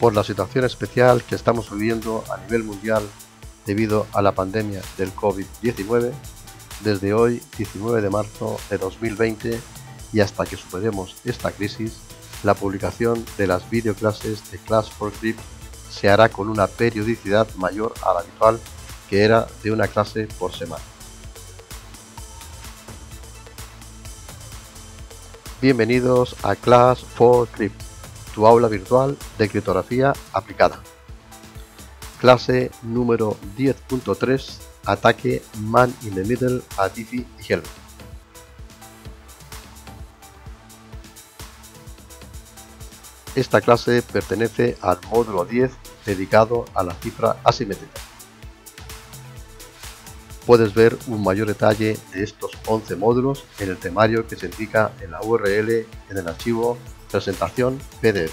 por la situación especial que estamos viviendo a nivel mundial debido a la pandemia del COVID-19 desde hoy 19 de marzo de 2020 y hasta que superemos esta crisis, la publicación de las videoclases de Class for Crypt se hará con una periodicidad mayor a la habitual, que era de una clase por semana. Bienvenidos a Class for Crypt tu aula virtual de criptografía aplicada. Clase número 10.3 Ataque Man in the Middle a Diffie y Esta clase pertenece al módulo 10 dedicado a la cifra asimétrica. Puedes ver un mayor detalle de estos 11 módulos en el temario que se indica en la URL en el archivo presentación PDF.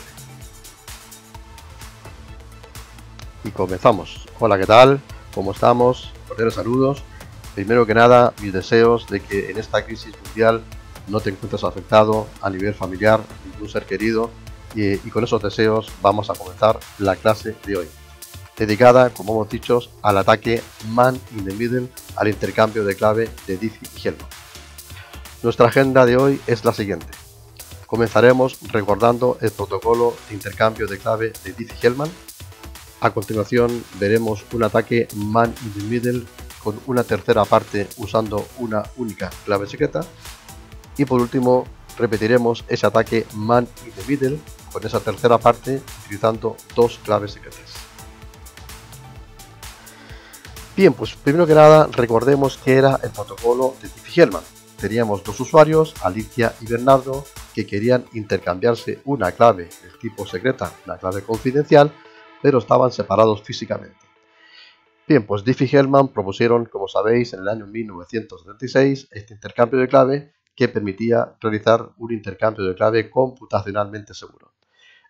Y comenzamos. Hola, ¿qué tal? ¿Cómo estamos? Cordiales saludos. Primero que nada, mis deseos de que en esta crisis mundial no te encuentres afectado a nivel familiar, ningún ser querido, y, con esos deseos vamos a comenzar la clase de hoy, dedicada, como hemos dicho, al ataque man in the middle al intercambio de clave de Diffie y Nuestra agenda de hoy es la siguiente. Comenzaremos recordando el protocolo de intercambio de clave de Diffie-Hellman. A continuación veremos un ataque man in the middle con una tercera parte usando una única clave secreta. Y por último repetiremos ese ataque man in the middle con esa tercera parte utilizando dos claves secretas. Bien, pues primero que nada recordemos que era el protocolo de Diffie-Hellman. Teníamos dos usuarios, Alicia y Bernardo, que querían intercambiarse una clave del tipo secreta, una clave confidencial, pero estaban separados físicamente. Bien, pues diffie y Hellman propusieron, como sabéis, en el año 1976 este intercambio de clave que permitía realizar un intercambio de clave computacionalmente seguro.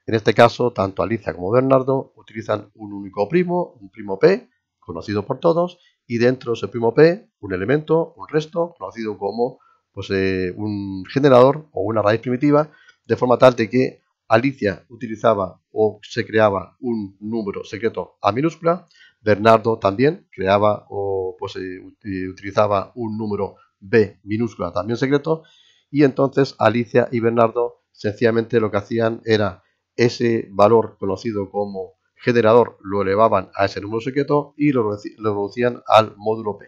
En este caso, tanto Alicia como Bernardo utilizan un único primo, un primo P, conocido por todos, y dentro de ese primo P, un elemento, un resto, conocido como pues, eh, un generador o una raíz primitiva, de forma tal de que Alicia utilizaba o se creaba un número secreto a minúscula, Bernardo también creaba o pues, eh, eh, utilizaba un número B minúscula también secreto, y entonces Alicia y Bernardo sencillamente lo que hacían era ese valor conocido como generador, lo elevaban a ese número secreto y lo reducían al módulo P.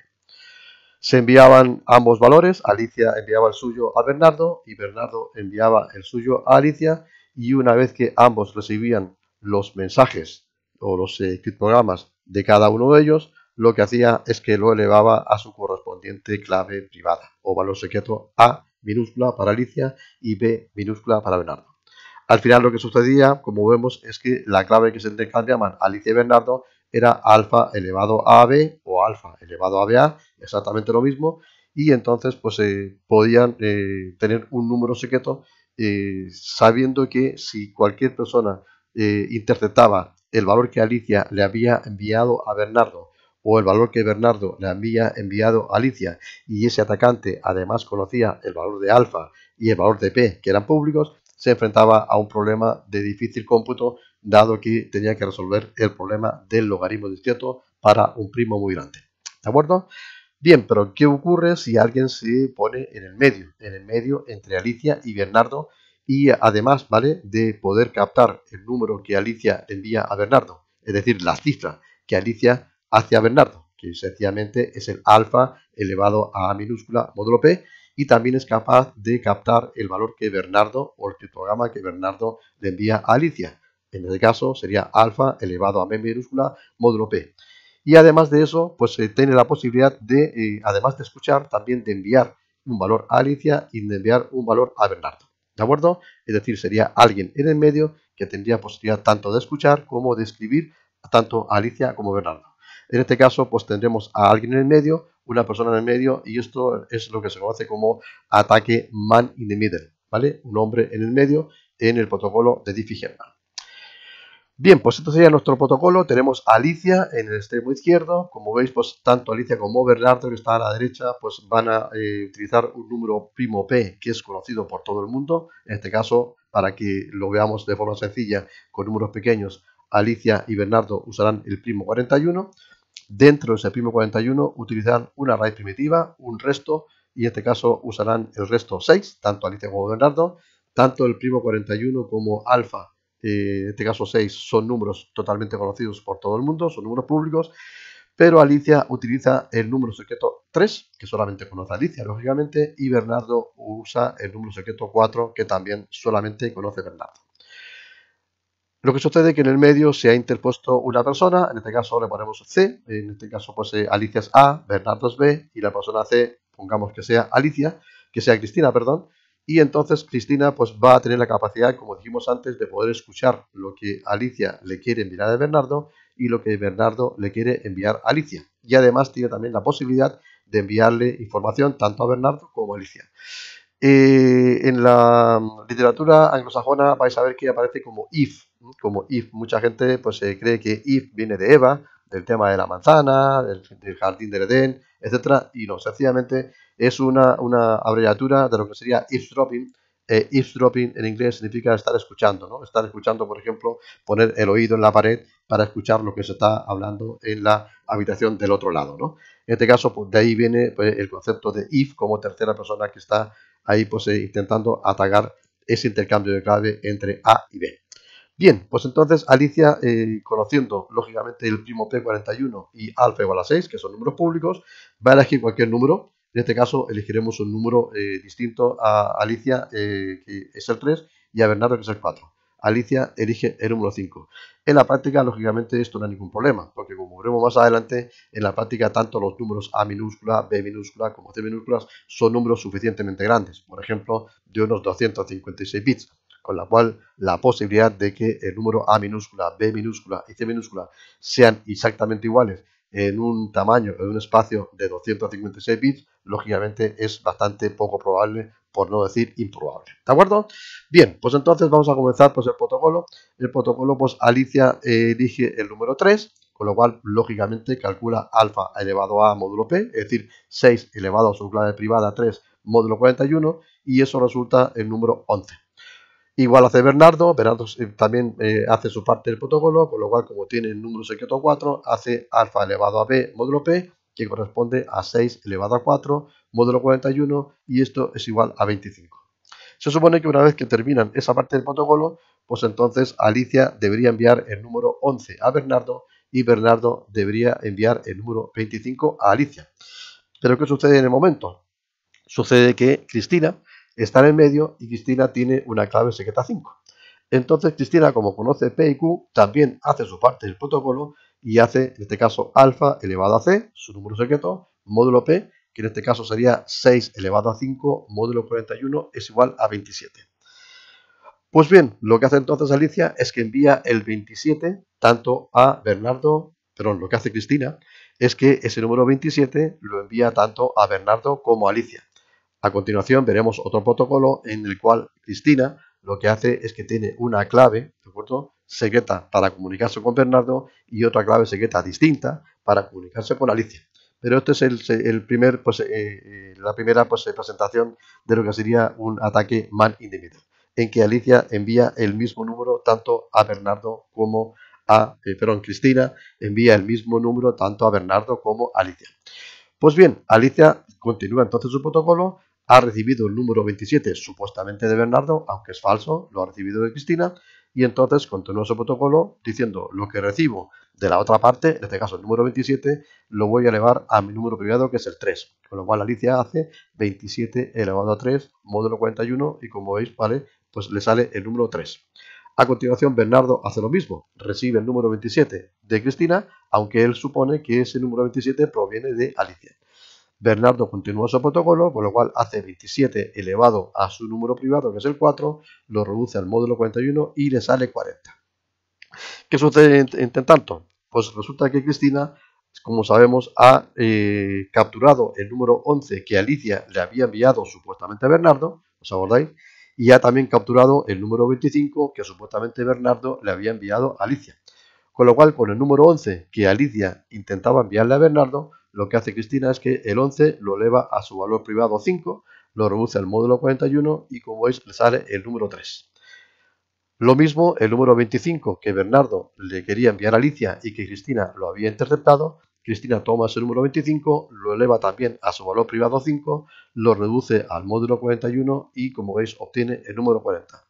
Se enviaban ambos valores, Alicia enviaba el suyo a Bernardo y Bernardo enviaba el suyo a Alicia y una vez que ambos recibían los mensajes o los eh, criptogramas de cada uno de ellos, lo que hacía es que lo elevaba a su correspondiente clave privada o valor secreto A minúscula para Alicia y B minúscula para Bernardo. Al final lo que sucedía, como vemos, es que la clave que se intercambiaban Alicia y Bernardo era alfa elevado a b o alfa elevado a a, exactamente lo mismo, y entonces pues eh, podían eh, tener un número secreto eh, sabiendo que si cualquier persona interceptaba el valor que Alicia le había enviado a Bernardo o el valor que Bernardo le había enviado a Alicia y ese atacante además conocía el valor de alfa y el valor de p que eran públicos, se enfrentaba a un problema de difícil cómputo dado que tenía que resolver el problema del logaritmo discreto para un primo muy grande. ¿De acuerdo? Bien, pero ¿qué ocurre si alguien se pone en el medio? En el medio entre Alicia y Bernardo y además, ¿vale? De poder captar el número que Alicia envía a Bernardo, es decir, la cifra que Alicia hace a Bernardo, que sencillamente es el alfa elevado a minúscula módulo p, y también es capaz de captar el valor que Bernardo o el programa que Bernardo le envía a Alicia. En este caso sería alfa elevado a m minúscula módulo p. Y además de eso, pues se eh, tiene la posibilidad de, eh, además de escuchar, también de enviar un valor a Alicia y de enviar un valor a Bernardo. ¿De acuerdo? Es decir, sería alguien en el medio que tendría posibilidad tanto de escuchar como de escribir tanto a Alicia como a Bernardo. En este caso, pues tendremos a alguien en el medio, una persona en el medio, y esto es lo que se conoce como ataque man in the middle, ¿vale? Un hombre en el medio en el protocolo de Diffie-Hellman. Bien, pues esto sería nuestro protocolo tenemos Alicia en el extremo izquierdo. Como veis, pues tanto Alicia como Bernardo, que está a la derecha, pues van a eh, utilizar un número primo P que es conocido por todo el mundo. En este caso, para que lo veamos de forma sencilla, con números pequeños, Alicia y Bernardo usarán el primo 41. Dentro de ese primo 41 utilizarán una raíz primitiva, un resto, y en este caso usarán el resto 6, tanto Alicia como Bernardo, tanto el primo 41 como alfa eh, en este caso 6 son números totalmente conocidos por todo el mundo, son números públicos, pero Alicia utiliza el número secreto 3, que solamente conoce Alicia, lógicamente, y Bernardo usa el número secreto 4, que también solamente conoce Bernardo. Lo que sucede es que en el medio se ha interpuesto una persona, en este caso le ponemos C, en este caso pues eh, Alicia es A, Bernardo es B, y la persona C, pongamos que sea Alicia, que sea Cristina, perdón, y entonces Cristina pues va a tener la capacidad, como dijimos antes, de poder escuchar lo que Alicia le quiere enviar a Bernardo y lo que Bernardo le quiere enviar a Alicia. Y además tiene también la posibilidad de enviarle información tanto a Bernardo como a Alicia. Eh, en la mm, literatura anglosajona vais a ver que aparece como if, como if. Mucha gente pues cree que if viene de Eva del tema de la manzana, del, jardín del Edén, etcétera, y no, sencillamente es una, una abreviatura de lo que sería eavesdropping. Eh, eavesdropping en inglés significa estar escuchando, ¿no? Estar escuchando, por ejemplo, poner el oído en la pared para escuchar lo que se está hablando en la habitación del otro lado, ¿no? En este caso, pues de ahí viene pues, el concepto de if como tercera persona que está ahí pues eh, intentando atacar ese intercambio de clave entre A y B. Bien, pues entonces Alicia, eh, conociendo lógicamente el primo P41 y alfa igual a 6, que son números públicos, va a elegir cualquier número. En este caso elegiremos un número eh, distinto a Alicia, eh, que es el 3, y a Bernardo, que es el 4. Alicia elige el número 5. En la práctica, lógicamente, esto no es ningún problema, porque como veremos más adelante, en la práctica tanto los números A minúscula, B minúscula como C minúsculas son números suficientemente grandes, por ejemplo, de unos 256 bits con la cual la posibilidad de que el número A minúscula, B minúscula y C minúscula sean exactamente iguales en un tamaño, en un espacio de 256 bits, lógicamente es bastante poco probable, por no decir improbable. ¿De acuerdo? Bien, pues entonces vamos a comenzar pues, el protocolo. El protocolo, pues Alicia eh, elige el número 3, con lo cual, lógicamente, calcula alfa elevado a módulo p, es decir, 6 elevado a su clave privada 3 módulo 41, y eso resulta el número 11. Igual hace Bernardo, Bernardo eh, también eh, hace su parte del protocolo, con lo cual como tiene el número secreto 4, hace alfa elevado a b módulo p, que corresponde a 6 elevado a 4 módulo 41, y esto es igual a 25. Se supone que una vez que terminan esa parte del protocolo, pues entonces Alicia debería enviar el número 11 a Bernardo y Bernardo debería enviar el número 25 a Alicia. Pero ¿qué sucede en el momento? Sucede que Cristina está en el medio y Cristina tiene una clave secreta 5. Entonces Cristina, como conoce P y Q, también hace su parte del protocolo y hace, en este caso, alfa elevado a C, su número secreto, módulo P, que en este caso sería 6 elevado a 5, módulo 41 es igual a 27. Pues bien, lo que hace entonces Alicia es que envía el 27 tanto a Bernardo, perdón, lo que hace Cristina es que ese número 27 lo envía tanto a Bernardo como a Alicia. A continuación veremos otro protocolo en el cual Cristina lo que hace es que tiene una clave, ¿de acuerdo? secreta para comunicarse con Bernardo y otra clave secreta distinta para comunicarse con Alicia. Pero este es el, primer, pues, eh, eh, la primera pues, eh, presentación de lo que sería un ataque mal in en que Alicia envía el mismo número tanto a Bernardo como a, perdón, Cristina envía el mismo número tanto a Bernardo como a Alicia. Pues bien, Alicia continúa entonces su protocolo ha recibido el número 27 supuestamente de Bernardo, aunque es falso, lo ha recibido de Cristina, y entonces continúa su protocolo diciendo lo que recibo de la otra parte, en este caso el número 27, lo voy a elevar a mi número privado que es el 3, con lo cual Alicia hace 27 elevado a 3, módulo 41, y como veis, vale, pues le sale el número 3. A continuación, Bernardo hace lo mismo, recibe el número 27 de Cristina, aunque él supone que ese número 27 proviene de Alicia. Bernardo continúa su protocolo, con lo cual hace 27 elevado a su número privado, que es el 4, lo reduce al módulo 41 y le sale 40. ¿Qué sucede entre tanto? Pues resulta que Cristina, como sabemos, ha eh, capturado el número 11 que Alicia le había enviado supuestamente a Bernardo, ¿os acordáis? Y ha también capturado el número 25 que supuestamente Bernardo le había enviado a Alicia. Con lo cual, con el número 11 que Alicia intentaba enviarle a Bernardo, lo que hace Cristina es que el 11 lo eleva a su valor privado 5, lo reduce al módulo 41 y como veis le sale el número 3. Lo mismo el número 25 que Bernardo le quería enviar a Alicia y que Cristina lo había interceptado, Cristina toma ese número 25, lo eleva también a su valor privado 5, lo reduce al módulo 41 y como veis obtiene el número 40.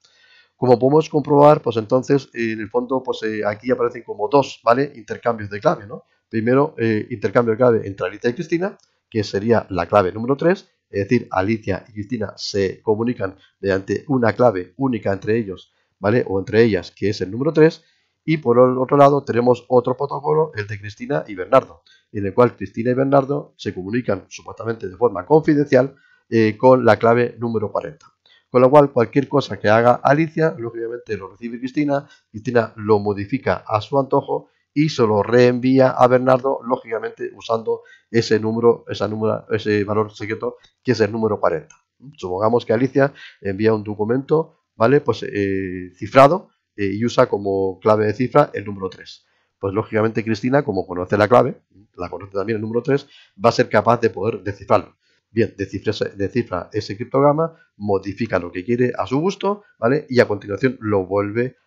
Como podemos comprobar, pues entonces en el fondo pues eh, aquí aparecen como dos ¿vale? intercambios de clave, ¿no? primero eh, intercambio de clave entre Alicia y Cristina, que sería la clave número 3, es decir, Alicia y Cristina se comunican mediante una clave única entre ellos, ¿vale? O entre ellas, que es el número 3, y por el otro lado tenemos otro protocolo, el de Cristina y Bernardo, en el cual Cristina y Bernardo se comunican supuestamente de forma confidencial eh, con la clave número 40. Con lo cual, cualquier cosa que haga Alicia, lógicamente lo recibe Cristina, Cristina lo modifica a su antojo y se lo reenvía a Bernardo, lógicamente usando ese número, esa número, ese valor secreto que es el número 40. Supongamos que Alicia envía un documento, ¿vale? Pues eh, cifrado eh, y usa como clave de cifra el número 3. Pues lógicamente Cristina, como conoce la clave, la conoce también el número 3, va a ser capaz de poder descifrarlo. Bien, descifra, ese criptograma, modifica lo que quiere a su gusto, ¿vale? Y a continuación lo vuelve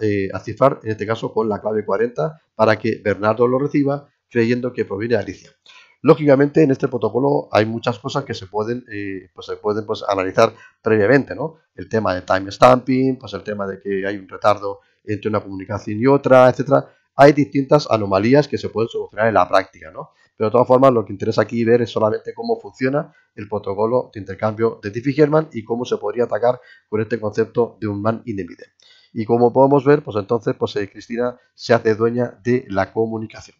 eh, a, cifrar, en este caso con la clave 40, para que Bernardo lo reciba creyendo que proviene de Alicia. Lógicamente, en este protocolo hay muchas cosas que se pueden, eh, pues, se pueden pues, analizar previamente, ¿no? El tema de timestamping, pues el tema de que hay un retardo entre una comunicación y otra, etcétera. Hay distintas anomalías que se pueden solucionar en la práctica, ¿no? Pero de todas formas, lo que interesa aquí ver es solamente cómo funciona el protocolo de intercambio de Diffie-Hellman y cómo se podría atacar con este concepto de un man in the middle y como podemos ver, pues entonces pues, eh, Cristina se hace dueña de la comunicación.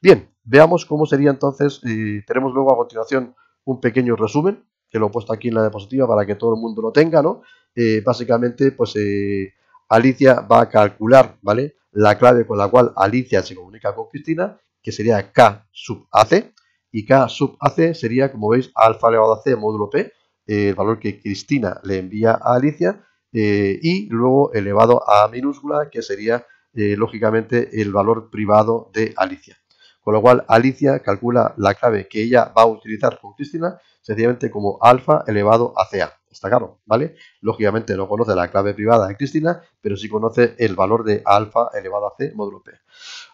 Bien, veamos cómo sería entonces, tenemos luego a continuación un pequeño resumen, que lo he puesto aquí en la diapositiva para que todo el mundo lo tenga, ¿no? Eh, básicamente, pues eh, Alicia va a calcular, ¿vale? La clave con la cual Alicia se comunica con Cristina, que sería K sub AC, y K sub AC sería, como veis, alfa elevado a C módulo P, el valor que Cristina le envía a Alicia, eh, y luego elevado a minúscula, que sería eh, lógicamente el valor privado de Alicia. Con lo cual, Alicia calcula la clave que ella va a utilizar con Cristina sencillamente como alfa elevado a CA. Está claro, ¿vale? Lógicamente no conoce la clave privada de Cristina, pero sí conoce el valor de alfa elevado a C módulo P.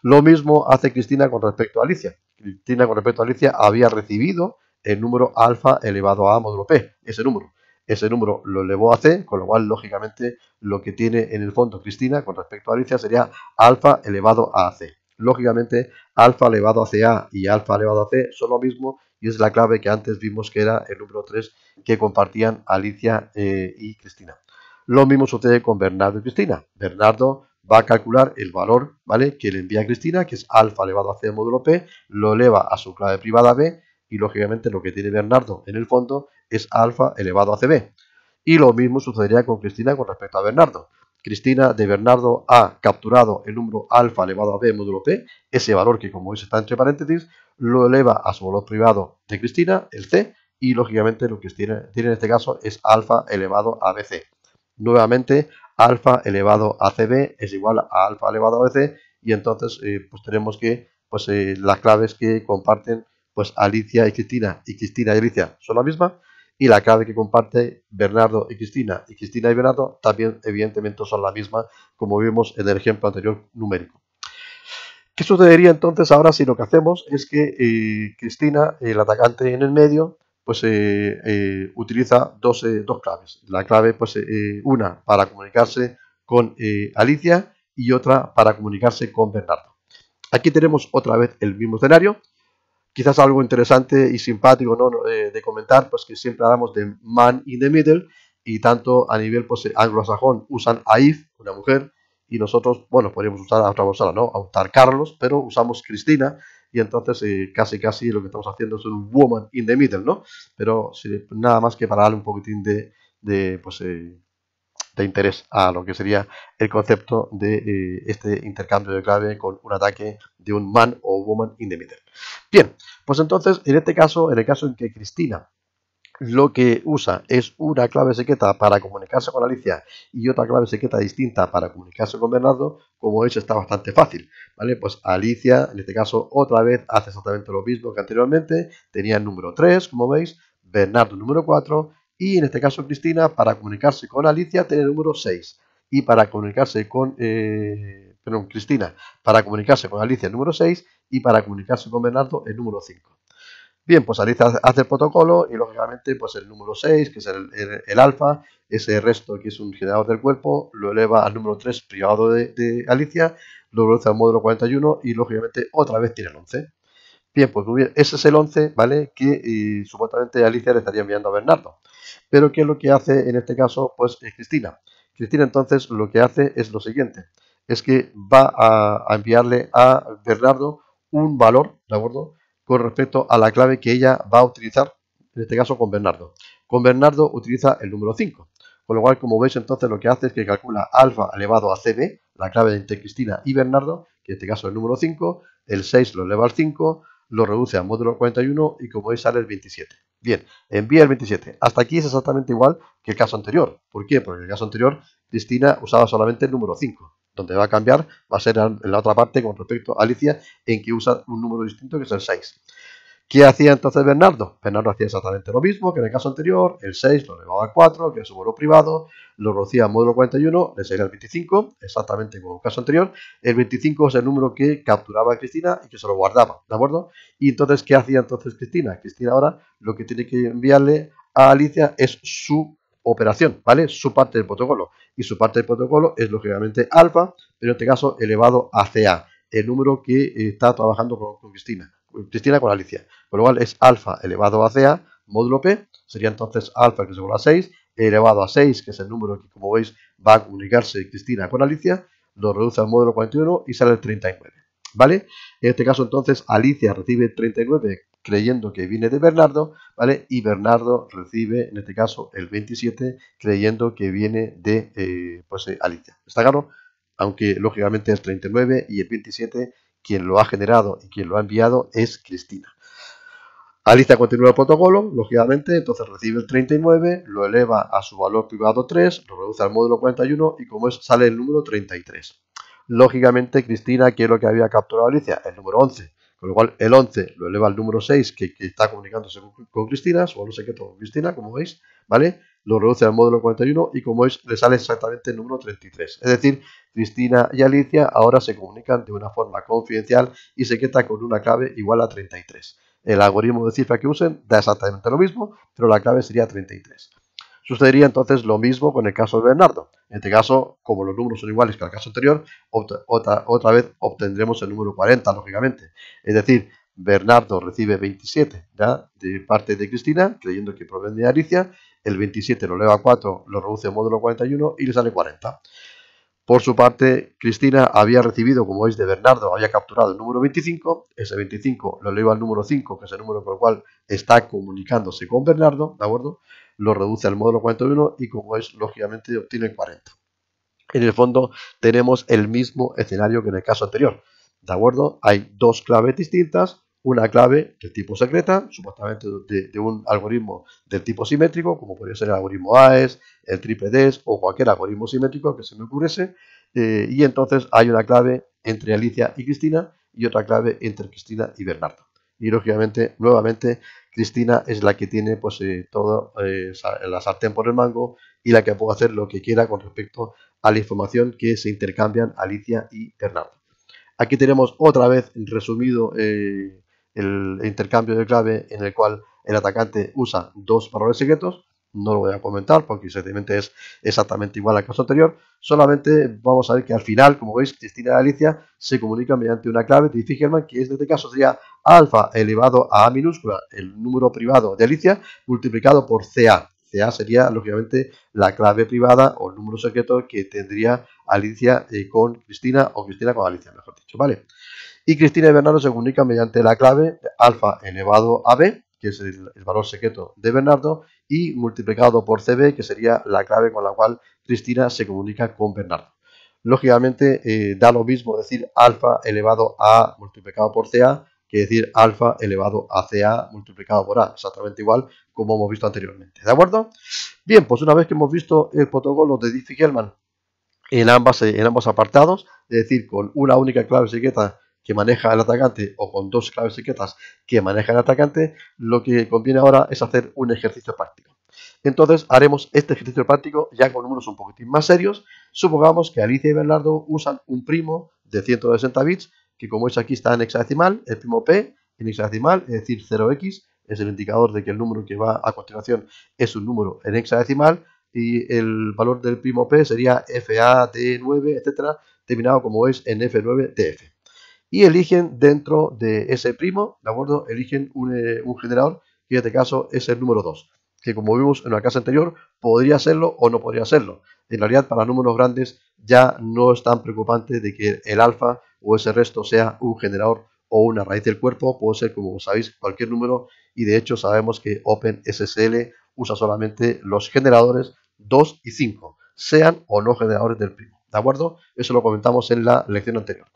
Lo mismo hace Cristina con respecto a Alicia. Cristina con respecto a Alicia había recibido el número alfa elevado a módulo P, ese número ese número lo elevó a C, con lo cual, lógicamente, lo que tiene en el fondo Cristina con respecto a Alicia sería alfa elevado a C. Lógicamente, alfa elevado a CA y alfa elevado a C son lo mismo y es la clave que antes vimos que era el número 3 que compartían Alicia eh, y Cristina. Lo mismo sucede con Bernardo y Cristina. Bernardo va a calcular el valor ¿vale? que le envía a Cristina, que es alfa elevado a C módulo P, lo eleva a su clave privada B y lógicamente lo que tiene Bernardo en el fondo es alfa elevado a CB. Y lo mismo sucedería con Cristina con respecto a Bernardo. Cristina de Bernardo ha capturado el número alfa elevado a b módulo P. ese valor que como veis está entre paréntesis, lo eleva a su valor privado de Cristina, el c, y lógicamente lo que tiene, en este caso es alfa elevado a bc. Nuevamente, alfa elevado a cb es igual a alfa elevado a bc, y entonces eh, pues tenemos que pues, eh, las claves que comparten pues Alicia y Cristina y Cristina y Alicia son la misma y la clave que comparte Bernardo y Cristina y Cristina y Bernardo también evidentemente son la misma como vimos en el ejemplo anterior numérico. ¿Qué sucedería entonces ahora si lo que hacemos es que eh, Cristina, el atacante en el medio, pues eh, eh, utiliza dos, dos, claves. La clave, pues una para comunicarse con Alicia y otra para comunicarse con Bernardo. Aquí tenemos otra vez el mismo escenario, quizás algo interesante y simpático ¿no? de, comentar, pues que siempre hablamos de man in the middle y tanto a nivel pues, eh, anglosajón usan Aif, una mujer, y nosotros, bueno, podríamos usar a otra persona, ¿no? Autar Carlos, pero usamos Cristina y entonces eh, casi casi lo que estamos haciendo es un woman in the middle, ¿no? Pero nada más que para darle un poquitín de, de pues, eh, de interés a lo que sería el concepto de eh, este intercambio de clave con un ataque de un man o woman in the middle. Bien, pues entonces en este caso, en el caso en que Cristina lo que usa es una clave secreta para comunicarse con Alicia y otra clave secreta distinta para comunicarse con Bernardo, como veis, está bastante fácil, ¿vale? Pues Alicia, en este caso, otra vez hace exactamente lo mismo que anteriormente, tenía el número 3, como veis, Bernardo número 4 y en este caso Cristina para comunicarse con Alicia tiene el número 6 y para comunicarse con eh, perdón, Cristina para comunicarse con Alicia el número 6 y para comunicarse con Bernardo el número 5. Bien, pues Alicia hace el protocolo y lógicamente pues el número 6, que es el, alfa, ese resto que es un generador del cuerpo, lo eleva al número 3 privado de, Alicia, lo produce al módulo 41 y lógicamente otra vez tiene el 11. Bien, pues ese es el 11, ¿vale? Que eh, supuestamente Alicia le estaría enviando a Bernardo. Pero ¿qué es lo que hace en este caso? Pues eh, Cristina. Cristina entonces lo que hace es lo siguiente, es que va a, a enviarle a Bernardo un valor, ¿de acuerdo? Con respecto a la clave que ella va a utilizar, en este caso con Bernardo. Con Bernardo utiliza el número 5, con lo cual, como veis, entonces lo que hace es que calcula alfa elevado a CB, la clave entre Cristina y Bernardo, que en este caso es el número 5, el 6 lo eleva al 5, lo reduce a módulo 41 y como veis sale el 27. Bien, envía el 27. Hasta aquí es exactamente igual que el caso anterior. ¿Por qué? Porque en el caso anterior Cristina usaba solamente el número 5. Donde va a cambiar va a ser en la otra parte con respecto a Alicia en que usa un número distinto que es el 6. ¿Qué hacía entonces Bernardo? Bernardo hacía exactamente lo mismo que en el caso anterior, el 6 lo elevaba al 4, que es su vuelo privado, lo rocía al módulo 41, le sería el 25, exactamente como en el caso anterior. El 25 es el número que capturaba Cristina y que se lo guardaba, ¿de acuerdo? Y entonces, ¿qué hacía entonces Cristina? Cristina ahora lo que tiene que enviarle a Alicia es su operación, ¿vale? Su parte del protocolo. Y su parte del protocolo es lógicamente alfa, pero en este caso elevado a CA, el número que está trabajando con Cristina. Cristina con Alicia. Por lo cual es alfa elevado a CA módulo P, sería entonces alfa que es igual a 6, e elevado a 6, que es el número que como veis va a comunicarse Cristina con Alicia, lo reduce al módulo 41 y sale el 39. ¿Vale? En este caso entonces Alicia recibe 39 creyendo que viene de Bernardo, ¿vale? Y Bernardo recibe, en este caso, el 27 creyendo que viene de eh, pues, eh, Alicia. ¿Está claro? Aunque lógicamente el 39 y el 27 quien lo ha generado y quien lo ha enviado es Cristina. Alicia continúa el protocolo, lógicamente, entonces recibe el 39, lo eleva a su valor privado 3, lo reduce al módulo 41 y como es, sale el número 33. Lógicamente, Cristina, ¿qué es lo que había capturado Alicia, el número 11, con lo cual el 11 lo eleva al número 6, que, está comunicándose con, con Cristina, su valor secreto con Cristina, como veis, ¿vale? lo reduce al módulo 41 y como es, le sale exactamente el número 33. Es decir, Cristina y Alicia ahora se comunican de una forma confidencial y se queda con una clave igual a 33. El algoritmo de cifra que usen da exactamente lo mismo, pero la clave sería 33. Sucedería entonces lo mismo con el caso de Bernardo. En este caso, como los números son iguales que el caso anterior, otra, otra vez obtendremos el número 40, lógicamente. Es decir, Bernardo recibe 27 de parte de Cristina, creyendo que proviene de Alicia. El 27 lo eleva a 4, lo reduce al módulo 41 y le sale 40. Por su parte, Cristina había recibido, como veis, de Bernardo, había capturado el número 25, ese 25 lo eleva al número 5, que es el número con el cual está comunicándose con Bernardo, ¿de acuerdo? Lo reduce al módulo 41 y, como veis, lógicamente obtiene 40. En el fondo tenemos el mismo escenario que en el caso anterior, ¿de acuerdo? Hay dos claves distintas, una clave del tipo secreta, supuestamente de, un algoritmo del tipo simétrico, como podría ser el algoritmo AES, el triple DES o cualquier algoritmo simétrico que se me ocurriese, eh, y entonces hay una clave entre Alicia y Cristina y otra clave entre Cristina y Bernardo. Y lógicamente, nuevamente, Cristina es la que tiene pues eh, eh la sartén por el mango y la que puede hacer lo que quiera con respecto a la información que se intercambian Alicia y Bernardo. Aquí tenemos otra vez resumido eh, el intercambio de clave en el cual el atacante usa dos valores secretos. No lo voy a comentar porque es exactamente igual al caso anterior. Solamente vamos a ver que al final, como veis, Cristina y Alicia se comunican mediante una clave de Fisherman, que en este caso sería alfa elevado a A minúscula, el número privado de Alicia, multiplicado por CA. CA sería, lógicamente, la clave privada o el número secreto que tendría Alicia eh, con Cristina o Cristina con Alicia, mejor dicho, ¿vale? y Cristina y Bernardo se comunican mediante la clave alfa elevado a b, que es el, valor secreto de Bernardo, y multiplicado por CB, que sería la clave con la cual Cristina se comunica con Bernardo. Lógicamente eh, da lo mismo decir alfa elevado a multiplicado por CA que decir alfa elevado a CA multiplicado por A, exactamente igual como hemos visto anteriormente. ¿De acuerdo? Bien, pues una vez que hemos visto el protocolo de Diffie-Hellman en, en ambos apartados, es decir, con una única clave secreta que maneja el atacante o con dos claves secretas que maneja el atacante, lo que conviene ahora es hacer un ejercicio práctico. Entonces haremos este ejercicio práctico ya con números un poquitín más serios. Supongamos que Alicia y Bernardo usan un primo de 160 bits, que como es aquí está en hexadecimal, el primo P en hexadecimal, es decir 0x, es el indicador de que el número que va a continuación es un número en hexadecimal, y el valor del primo P sería FAT9, etcétera, terminado como es en F9TF y eligen dentro de ese primo, ¿de acuerdo? Eligen un, eh, generador que en este caso es el número 2, que como vimos en la casa anterior, podría serlo o no podría serlo. En realidad, para números grandes ya no es tan preocupante de que el alfa o ese resto sea un generador o una raíz del cuerpo, puede ser como sabéis cualquier número y de hecho sabemos que OpenSSL usa solamente los generadores 2 y 5, sean o no generadores del primo. ¿De acuerdo? Eso lo comentamos en la lección anterior.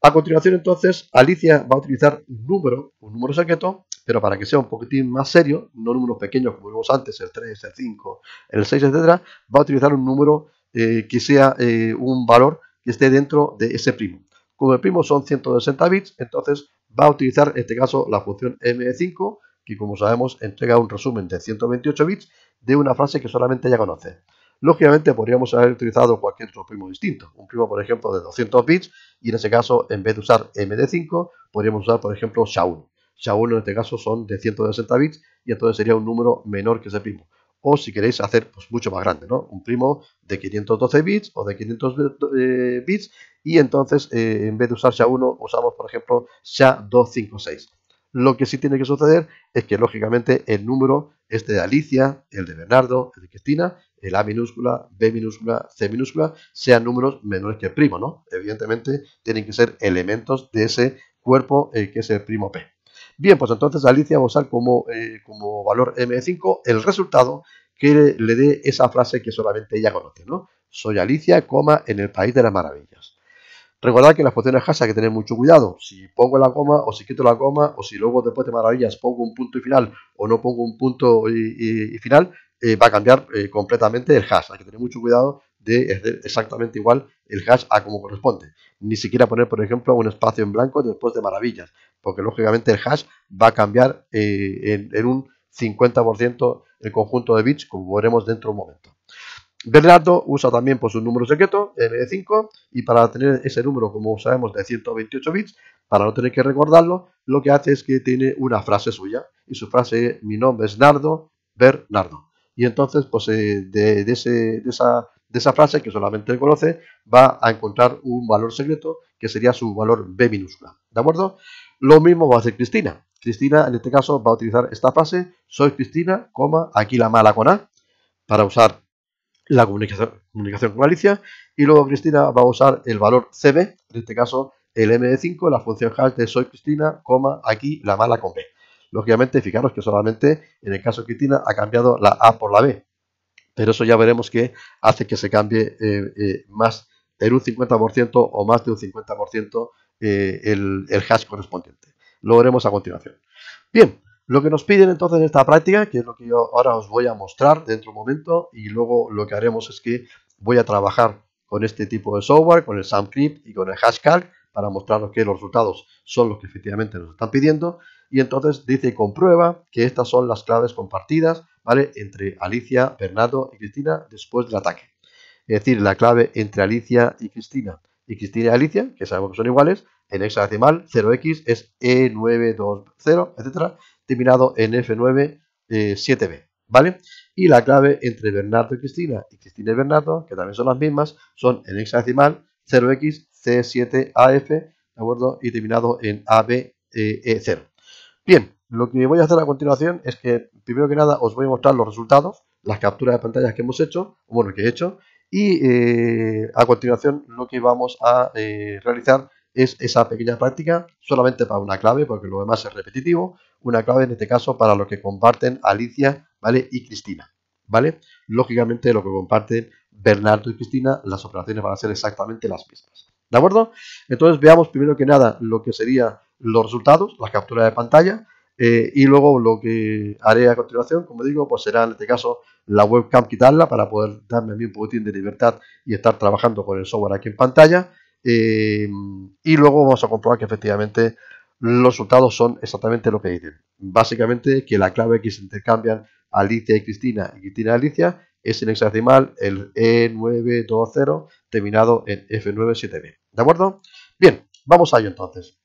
A continuación, entonces, Alicia va a utilizar un número, un número secreto, pero para que sea un poquitín más serio, no números pequeños como vimos antes, el 3, el 5, el 6, etcétera, va a utilizar un número eh, que sea eh, un valor que esté dentro de ese primo. Como el primo son 160 bits, entonces va a utilizar en este caso la función m5, que como sabemos entrega un resumen de 128 bits de una frase que solamente ya conoce. Lógicamente podríamos haber utilizado cualquier otro primo distinto, un primo por ejemplo de 200 bits y en ese caso en vez de usar MD5 podríamos usar por ejemplo SHA-1. SHA-1 en este caso son de 160 bits y entonces sería un número menor que ese primo. O si queréis hacer pues, mucho más grande, ¿no? Un primo de 512 bits o de 500 eh, bits y entonces eh, en vez de usar SHA-1 usamos por ejemplo SHA-256. Lo que sí tiene que suceder es que, lógicamente, el número, este de Alicia, el de Bernardo, el de Cristina, el A minúscula, B minúscula, C minúscula, sean números menores que primo, ¿no? Evidentemente tienen que ser elementos de ese cuerpo eh, que es el primo P. Bien, pues entonces Alicia va a usar como, eh, como valor M5 el resultado que le, dé esa frase que solamente ella conoce, ¿no? Soy Alicia, coma, en el país de las maravillas. Recordad que en las funciones hash hay que tener mucho cuidado. Si pongo la coma o si quito la coma o si luego después de maravillas pongo un punto y final o no pongo un punto y final, eh, va a cambiar eh, completamente el hash. Hay que tener mucho cuidado de hacer exactamente igual el hash a como corresponde. Ni siquiera poner, por ejemplo, un espacio en blanco después de maravillas, porque lógicamente el hash va a cambiar eh, en, un 50% el conjunto de bits, como veremos dentro de un momento. Bernardo usa también pues, un número secreto, md 5 y para tener ese número, como sabemos, de 128 bits, para no tener que recordarlo, lo que hace es que tiene una frase suya, y su frase, mi nombre es Nardo, Bernardo y entonces pues eh, de, esa, frase que solamente conoce va a encontrar un valor secreto que sería su valor B minúscula. ¿De acuerdo? Lo mismo va a hacer Cristina. Cristina en este caso va a utilizar esta frase, soy Cristina, coma, aquí la mala con A, para usar la comunicación, con Alicia y luego Cristina va a usar el valor CB, en este caso el M5, la función hash de soy Cristina, coma, aquí la mala con B. Lógicamente, fijaros que solamente en el caso de quitina ha cambiado la A por la B, pero eso ya veremos que hace que se cambie eh, eh, más en un 50% o más de un 50% eh, el, hash correspondiente. Lo veremos a continuación. Bien, lo que nos piden entonces en esta práctica, que es lo que yo ahora os voy a mostrar dentro de un momento, y luego lo que haremos es que voy a trabajar con este tipo de software, con el SAMCrypt y con el HashCalc, para mostraros que los resultados son los que efectivamente nos están pidiendo. Y entonces dice, comprueba que estas son las claves compartidas, ¿vale? Entre Alicia, Bernardo y Cristina después del ataque. Es decir, la clave entre Alicia y Cristina y Cristina y Alicia, que sabemos que son iguales, en hexadecimal 0x es E920, etcétera, terminado en f 97 eh, b ¿vale? Y la clave entre Bernardo y Cristina y Cristina y Bernardo, que también son las mismas, son en hexadecimal 0x C7AF, ¿de acuerdo? Y terminado en ABE0. E Bien, lo que voy a hacer a continuación es que, primero que nada, os voy a mostrar los resultados, las capturas de pantallas que hemos hecho, bueno, que he hecho, y eh, a continuación lo que vamos a eh, realizar es esa pequeña práctica solamente para una clave, porque lo demás es repetitivo, una clave en este caso para lo que comparten Alicia, ¿vale? Y Cristina, ¿vale? Lógicamente lo que comparten Bernardo y Cristina, las operaciones van a ser exactamente las mismas. ¿De acuerdo? Entonces veamos primero que nada lo que serían los resultados, las capturas de pantalla, eh, y luego lo que haré a continuación, como digo, pues será en este caso la webcam quitarla para poder darme a mí un poquitín de libertad y estar trabajando con el software aquí en pantalla. Eh, y luego vamos a comprobar que efectivamente los resultados son exactamente lo que dicen. Básicamente que la clave que se intercambian Alicia y Cristina y Cristina y Alicia es el hexadecimal, el E920, terminado en f 97 b ¿De acuerdo? Bien, vamos a ello entonces.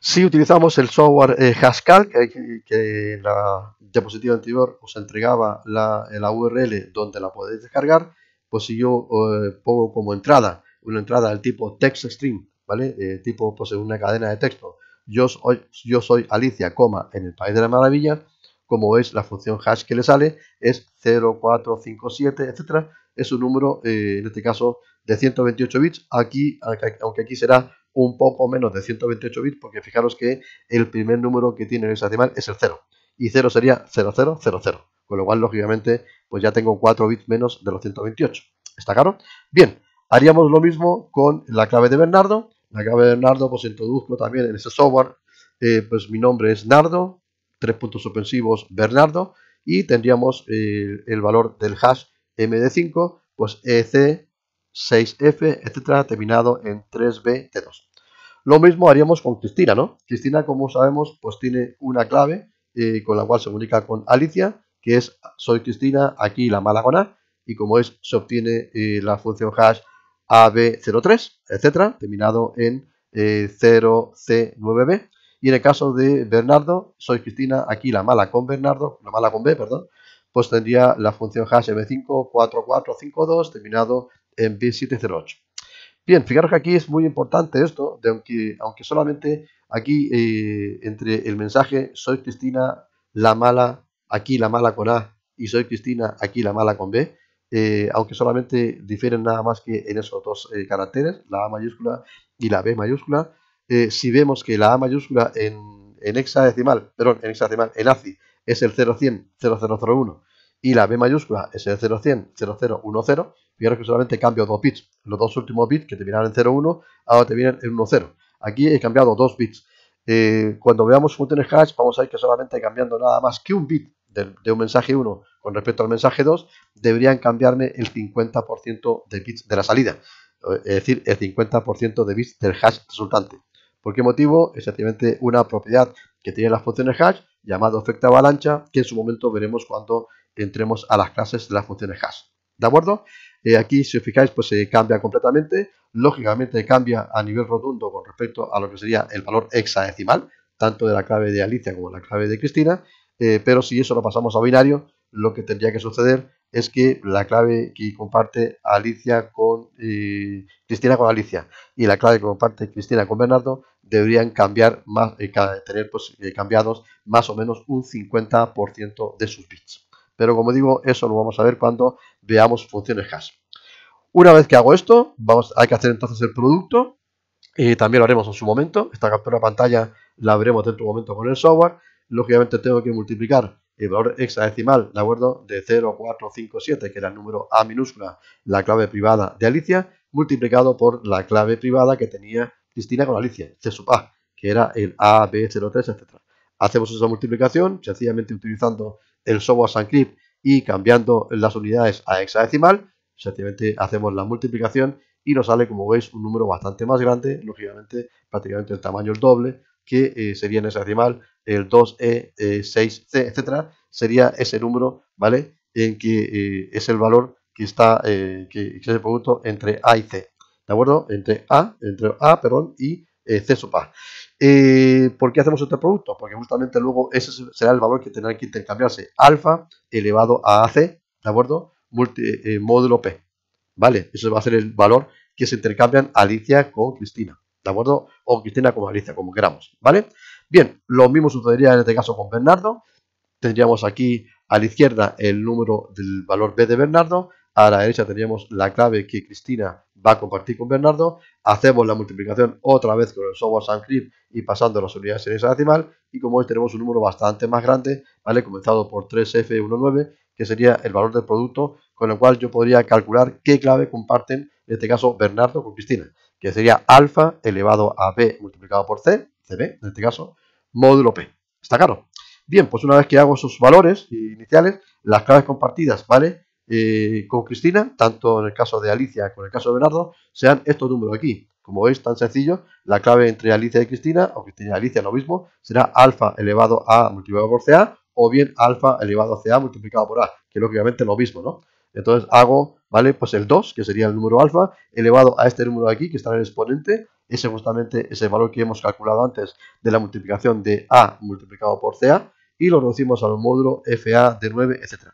Si utilizamos el software eh, Haskell, que, que, en la diapositiva anterior os entregaba la, URL donde la podéis descargar, pues si yo eh, pongo como entrada una entrada del tipo text stream, ¿vale? Eh, tipo pues, una cadena de texto. Yo soy, yo soy Alicia, coma, en el País de la Maravilla, como veis la función hash que le sale es 0, 4, 5, 7, etc. Es un número, eh, en este caso, de 128 bits, aquí, aunque aquí será un poco menos de 128 bits, porque fijaros que el primer número que tiene el ese es el 0, y 0 sería 0000, con lo cual, lógicamente, pues ya tengo 4 bits menos de los 128. ¿Está claro? Bien, haríamos lo mismo con la clave de Bernardo. La clave de Bernardo, pues introduzco también en ese software, eh, pues mi nombre es Nardo, tres puntos suspensivos Bernardo y tendríamos eh, el, valor del hash MD5, pues EC, 6F, etcétera, terminado en 3BT2. Lo mismo haríamos con Cristina, ¿no? Cristina, como sabemos, pues tiene una clave eh, con la cual se comunica con Alicia, que es soy Cristina, aquí la Malagona, y como es, se obtiene eh, la función hash AB03, etcétera, terminado en 0C9B. Y en el caso de Bernardo, soy Cristina, aquí la mala con Bernardo, la mala con B, perdón, pues tendría la función hash m54452 terminado en b708. Bien, fijaros que aquí es muy importante esto, de aunque, aunque solamente aquí eh, entre el mensaje soy Cristina, la mala, aquí la mala con A y soy Cristina, aquí la mala con B, eh, aunque solamente difieren nada más que en esos dos eh, caracteres, la A mayúscula y la B mayúscula, eh, si vemos que la A mayúscula en, en hexadecimal, perdón, en hexadecimal, en ACI es el 0100 0001 y la B mayúscula es el 0100 0010, fijaros que solamente cambio dos bits. Los dos últimos bits que terminaron en 01 ahora te vienen en 10. Aquí he cambiado dos bits. Eh, cuando veamos funciones hash, vamos a ver que solamente cambiando nada más que un bit de un mensaje 1 con respecto al mensaje 2, deberían cambiarme el 50% de bits de la salida, eh, es decir, el 50% de bits del hash resultante. ¿Por qué motivo? Exactamente una propiedad que tiene las funciones hash llamado efecto avalancha, que en su momento veremos cuando entremos a las clases de las funciones hash. ¿De acuerdo? Eh, aquí, si os fijáis, pues se cambia completamente. Lógicamente cambia a nivel rotundo con respecto a lo que sería el valor hexadecimal, tanto de la clave de Alicia como de la clave de Cristina. Eh, pero si eso lo pasamos a binario, lo que tendría que suceder es que la clave que comparte Alicia con eh, Cristina con Alicia y la clave que comparte Cristina con Bernardo deberían cambiar más, eh, tener pues, eh, cambiados más o menos un 50% de sus bits. Pero como digo, eso lo vamos a ver cuando veamos funciones hash. Una vez que hago esto, vamos, hay que hacer entonces el producto. y también lo haremos en su momento. Esta captura de pantalla la veremos dentro de un momento con el software. Lógicamente tengo que multiplicar el valor hexadecimal, de acuerdo, de 0457, que era el número A minúscula, la clave privada de Alicia, multiplicado por la clave privada que tenía Cristina con Alicia, C sub A, que era el A, AB03, etc. Hacemos esa multiplicación sencillamente utilizando el software y cambiando las unidades a hexadecimal, sencillamente hacemos la multiplicación y nos sale, como veis, un número bastante más grande, lógicamente prácticamente el tamaño el doble que eh, sería en ese animal el 2E, 6C, eh, etcétera, sería ese número, ¿vale? En que eh, es el valor que está, que, es el producto entre A y C, ¿de acuerdo? Entre A, entre A, perdón, y C sub ¿Por qué hacemos este producto? Porque justamente luego ese será el valor que tendrá que intercambiarse alfa elevado a AC, ¿de acuerdo? Multi, módulo P, ¿vale? Eso va a ser el valor que se intercambian Alicia con Cristina. ¿de acuerdo? O Cristina como Alicia, como queramos, ¿vale? Bien, lo mismo sucedería en este caso con Bernardo. Tendríamos aquí a la izquierda el número del valor B de Bernardo, a la derecha tendríamos la clave que Cristina va a compartir con Bernardo, hacemos la multiplicación otra vez con el software SunClip y pasando las unidades en esa decimal, y como veis tenemos un número bastante más grande, ¿vale? Comenzado por 3F19, que sería el valor del producto, con el cual yo podría calcular qué clave comparten, en este caso Bernardo con Cristina que sería alfa elevado a b multiplicado por c, cb en este caso, módulo p. Está claro. Bien, pues una vez que hago esos valores iniciales, las claves compartidas, ¿vale? Eh, con Cristina, tanto en el caso de Alicia como en el caso de Bernardo, sean estos números aquí. Como veis, tan sencillo, la clave entre Alicia y Cristina, o Cristina y Alicia, lo mismo, será alfa elevado a multiplicado por CA, o bien alfa elevado a CA multiplicado por A, que es lo mismo, ¿no? Entonces hago, ¿vale? Pues el 2, que sería el número alfa, elevado a este número de aquí, que está en el exponente, ese justamente es el valor que hemos calculado antes de la multiplicación de A multiplicado por CA, y lo reducimos al módulo FA de 9, etc.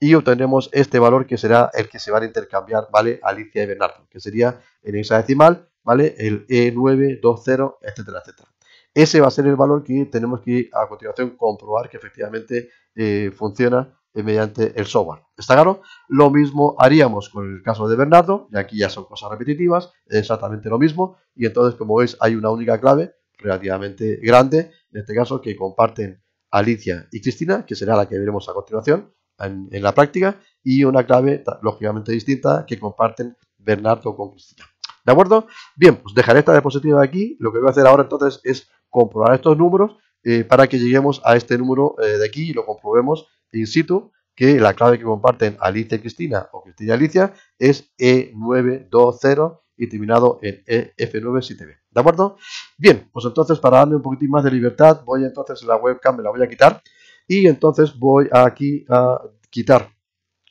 Y obtendremos este valor que será el que se van a intercambiar, ¿vale? Alicia y Bernardo, que sería en hexadecimal, ¿vale? El e 920 etc. etcétera, etcétera. Ese va a ser el valor que tenemos que a continuación comprobar que efectivamente eh, funciona eh, mediante el software. ¿Está claro? Lo mismo haríamos con el caso de Bernardo, y aquí ya son cosas repetitivas, exactamente lo mismo, y entonces como veis hay una única clave relativamente grande, en este caso que comparten Alicia y Cristina, que será la que veremos a continuación en, la práctica, y una clave lógicamente distinta que comparten Bernardo con Cristina. ¿De acuerdo? Bien, pues dejaré esta diapositiva aquí, lo que voy a hacer ahora entonces es comprobar estos números eh, para que lleguemos a este número eh, de aquí y lo comprobemos in situ, que la clave que comparten Alicia y Cristina o Cristina y Alicia es E920 y terminado en ef 97 b ¿De acuerdo? Bien, pues entonces para darme un poquitín más de libertad, voy entonces a la webcam, me la voy a quitar y entonces voy aquí a quitar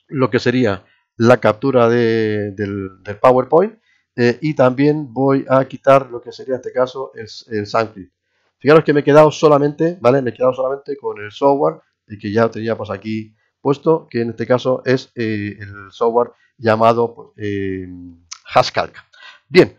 lo que sería la captura de, del, PowerPoint eh, y también voy a quitar lo que sería en este caso el, el Fijaros que me he quedado solamente, ¿vale? Me he quedado solamente con el software y que ya teníamos pues, aquí puesto, que en este caso es eh, el software llamado pues, eh, Haskell. Bien,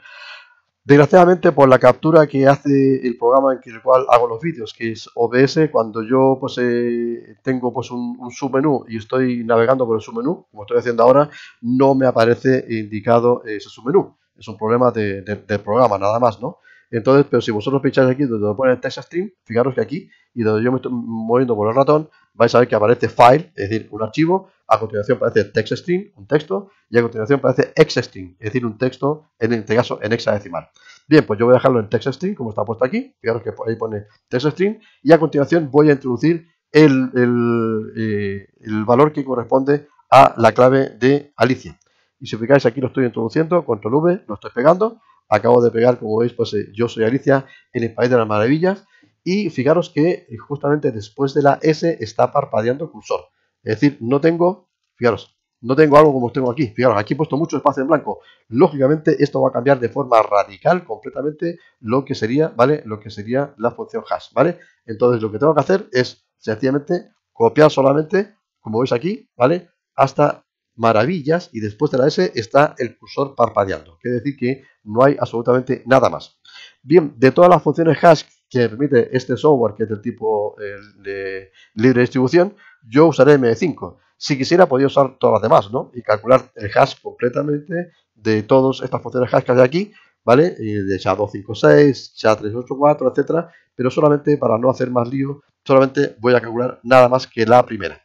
desgraciadamente por la captura que hace el programa en el cual hago los vídeos, que es OBS, cuando yo pues eh, tengo pues un, submenú y estoy navegando por el submenú, como estoy haciendo ahora, no me aparece indicado ese submenú. Es un problema del programa, nada más, ¿no? Entonces, pero si vosotros pincháis aquí donde pone pone Text string, fijaros que aquí y donde yo me estoy moviendo por el ratón, vais a ver que aparece File, es decir, un archivo, a continuación aparece Text string, un texto, y a continuación aparece string, es decir, un texto, en este caso en hexadecimal. Bien, pues yo voy a dejarlo en Text string, como está puesto aquí, fijaros que ahí pone Text string y a continuación voy a introducir el, el eh, valor que corresponde a la clave de Alicia. Y si fijáis aquí lo estoy introduciendo, control V, lo estoy pegando, acabo de pegar, como veis, pues eh, yo soy Alicia en el País de las Maravillas y fijaros que eh, justamente después de la S está parpadeando el cursor. Es decir, no tengo, fijaros, no tengo algo como tengo aquí. Fijaros, aquí he puesto mucho espacio en blanco. Lógicamente esto va a cambiar de forma radical completamente lo que sería, ¿vale? Lo que sería la función hash, ¿vale? Entonces lo que tengo que hacer es sencillamente copiar solamente, como veis aquí, ¿vale? Hasta maravillas y después de la S está el cursor parpadeando. Quiere decir que no hay absolutamente nada más. Bien, de todas las funciones hash que permite este software, que es del tipo eh, de libre distribución, yo usaré M5. Si quisiera, podría usar todas las demás, ¿no? Y calcular el hash completamente de todas estas funciones hash que hay aquí, ¿vale? Eh, de SHA-256, SHA-384, etcétera, pero solamente para no hacer más lío, solamente voy a calcular nada más que la primera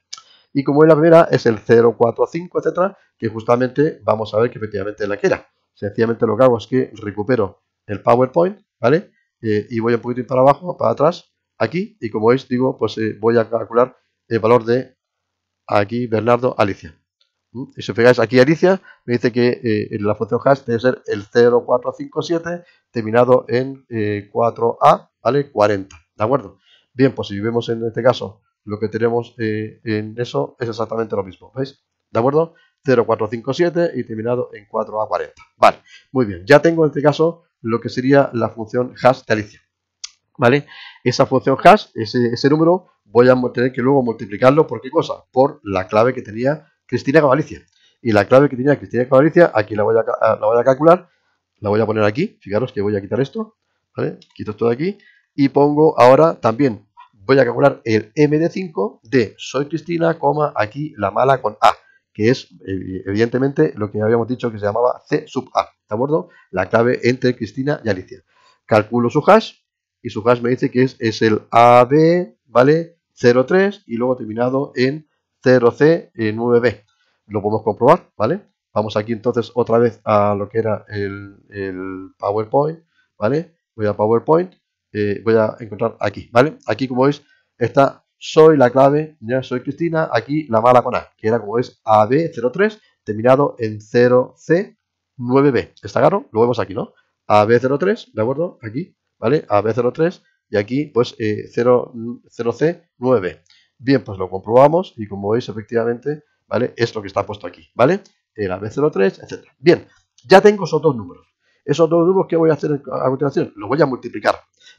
y como es la primera es el 0.4.5, etcétera, que justamente vamos a ver que efectivamente es la que era. Sencillamente lo que hago es que recupero el PowerPoint, ¿vale? Eh, y voy un poquito para abajo, para atrás, aquí, y como veis, digo, pues eh, voy a calcular el valor de aquí Bernardo Alicia. ¿Mm? Y si os fijáis, aquí Alicia me dice que eh, la función hash debe ser el 0457 terminado en 4A, ¿vale? 40, ¿de acuerdo? Bien, pues si vemos en este caso lo que tenemos eh, en eso es exactamente lo mismo, ¿veis? ¿De acuerdo? 0457 y terminado en 4A40. Vale, muy bien. Ya tengo en este caso lo que sería la función hash de Alicia. ¿Vale? Esa función hash, ese, ese número, voy a tener que luego multiplicarlo por qué cosa? Por la clave que tenía Cristina con Y la clave que tenía Cristina con aquí la voy a, ah, la voy a calcular, la voy a poner aquí. Fijaros que voy a quitar esto. ¿Vale? Quito esto de aquí y pongo ahora también voy a calcular el md 5 de soy Cristina, coma aquí la mala con A, que es eh, evidentemente lo que habíamos dicho que se llamaba C sub A, ¿de acuerdo? La clave entre Cristina y Alicia. Calculo su hash y su hash me dice que es, el AB, ¿vale? 03 y luego terminado en 0C9B. Eh, lo podemos comprobar, ¿vale? Vamos aquí entonces otra vez a lo que era el, el PowerPoint, ¿vale? Voy a PowerPoint eh, voy a encontrar aquí, ¿vale? Aquí, como veis, está soy la clave, ya soy Cristina, aquí la mala con A, que era como es AB03 terminado en 0C9B. ¿Está claro? Lo vemos aquí, ¿no? AB03, ¿de acuerdo? Aquí, ¿vale? AB03 y aquí pues 0, eh, c 9 b Bien, pues lo comprobamos y como veis efectivamente, ¿vale? Es lo que está puesto aquí, ¿vale? El AB03, etc. Bien, ya tengo esos dos números esos dos números, que voy a hacer a continuación, los voy a multiplicar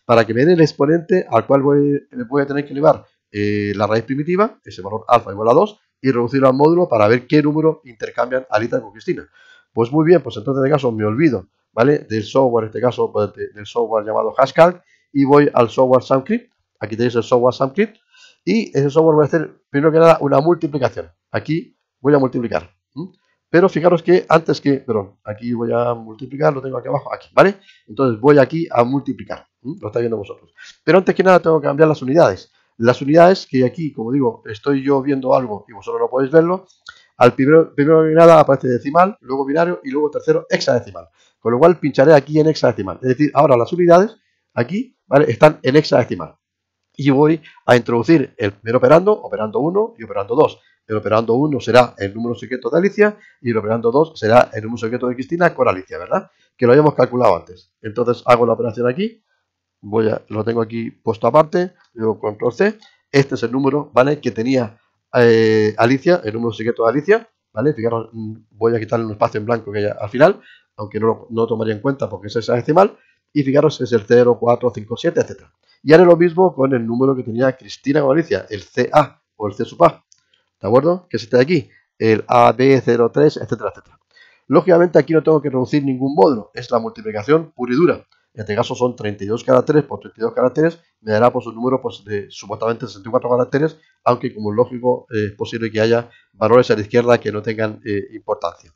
para que me dé el exponente al cual voy, a tener que elevar eh, la raíz primitiva, ese valor alfa igual a 2, y reducirlo al módulo para ver qué número intercambian Alita con Cristina. Pues muy bien, pues entonces en este caso me olvido, ¿vale? Del software, en este caso pues, del software llamado Haskell, y voy al software SamCrypt, aquí tenéis el software SamCrypt, y ese software voy a hacer primero que nada una multiplicación. Aquí voy a multiplicar. Pero fijaros que antes que, perdón, aquí voy a multiplicar, lo tengo aquí abajo, aquí, ¿vale? Entonces voy aquí a multiplicar, lo estáis viendo vosotros. Pero antes que nada tengo que cambiar las unidades. Las unidades que aquí, como digo, estoy yo viendo algo y vosotros no podéis verlo, al primero, primero que nada aparece decimal, luego binario y luego tercero hexadecimal. Con lo cual pincharé aquí en hexadecimal. Es decir, ahora las unidades aquí ¿vale? están en hexadecimal. Y voy a introducir el primer operando, operando 1 y operando 2. El operando 1 será el número secreto de Alicia y el operando 2 será el número secreto de Cristina con Alicia, ¿verdad? Que lo habíamos calculado antes. Entonces hago la operación aquí, voy a, lo tengo aquí puesto aparte, Luego, control C. Este es el número, ¿vale? Que tenía eh, Alicia, el número secreto de Alicia, ¿vale? Fijaros, mm, voy a quitarle un espacio en blanco que haya al final, aunque no lo tomaría en cuenta porque es esa decimal. Y fijaros, es el 0, 4, 5, 7, etc. Y haré lo mismo con el número que tenía Cristina con Alicia, el CA o el C sub A. ¿De acuerdo? Que es este de aquí, el AB03, etcétera, etcétera. Lógicamente aquí no tengo que reducir ningún módulo, es la multiplicación pura y dura. En este caso son 32 caracteres por 32 caracteres, me dará pues un número pues, de supuestamente 64 caracteres, aunque como es lógico eh, es posible que haya valores a la izquierda que no tengan eh, importancia.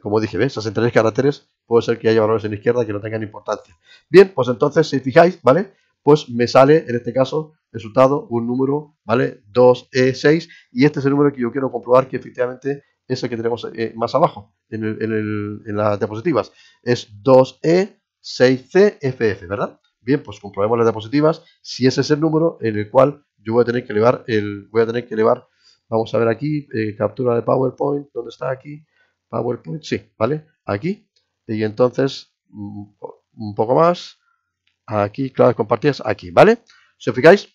Como dije, ¿ves? 63 caracteres, puede ser que haya valores en la izquierda que no tengan importancia. Bien, pues entonces si fijáis, ¿vale? pues me sale, en este caso, resultado un número, ¿vale? 2E6, y este es el número que yo quiero comprobar que efectivamente es el que tenemos eh, más abajo, en, las diapositivas. Es 2E6CFF, ¿verdad? Bien, pues comprobemos las diapositivas, si ese es el número en el cual yo voy a tener que elevar el, voy a tener que elevar, vamos a ver aquí, eh, captura de PowerPoint, ¿dónde está aquí? PowerPoint, sí, ¿vale? Aquí, y entonces, un poco más, aquí, claro, compartidas, aquí, ¿vale? Si os fijáis,